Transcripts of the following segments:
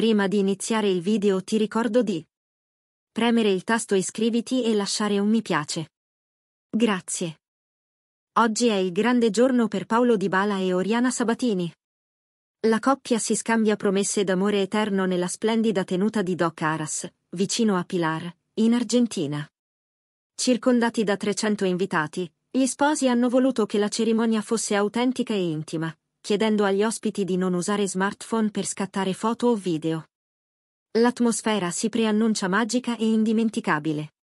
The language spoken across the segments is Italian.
Prima di iniziare il video ti ricordo di premere il tasto iscriviti e lasciare un mi piace. Grazie. Oggi è il grande giorno per Paolo Di Bala e Oriana Sabatini. La coppia si scambia promesse d'amore eterno nella splendida tenuta di Doc Aras, vicino a Pilar, in Argentina. Circondati da 300 invitati, gli sposi hanno voluto che la cerimonia fosse autentica e intima, chiedendo agli ospiti di non usare smartphone per scattare foto o video. L'atmosfera si preannuncia magica e indimenticabile.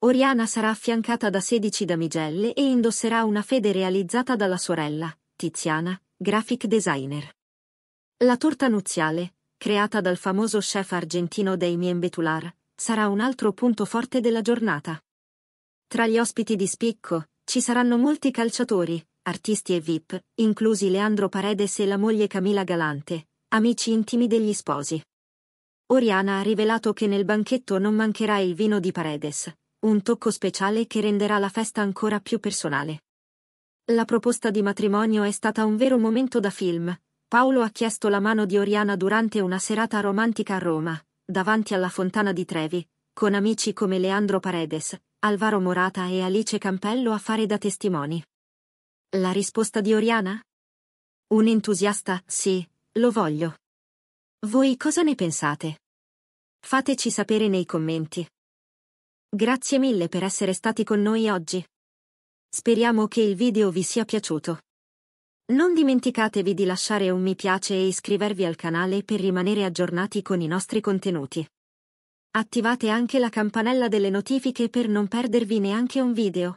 Oriana sarà affiancata da 16 damigelle e indosserà una fede realizzata dalla sorella, Tiziana, graphic designer. La torta nuziale, creata dal famoso chef argentino Damien Betular, sarà un altro punto forte della giornata. Tra gli ospiti di spicco ci saranno molti calciatori, artisti e VIP, inclusi Leandro Paredes e la moglie Camila Galante, amici intimi degli sposi. Oriana ha rivelato che nel banchetto non mancherà il vino di Paredes, un tocco speciale che renderà la festa ancora più personale. La proposta di matrimonio è stata un vero momento da film. Paolo ha chiesto la mano di Oriana durante una serata romantica a Roma, davanti alla fontana di Trevi, con amici come Leandro Paredes, Alvaro Morata e Alice Campello a fare da testimoni. La risposta di Oriana? Un entusiasta, sì, lo voglio. Voi cosa ne pensate? Fateci sapere nei commenti. Grazie mille per essere stati con noi oggi. Speriamo che il video vi sia piaciuto. Non dimenticatevi di lasciare un mi piace e iscrivervi al canale per rimanere aggiornati con i nostri contenuti. Attivate anche la campanella delle notifiche per non perdervi neanche un video.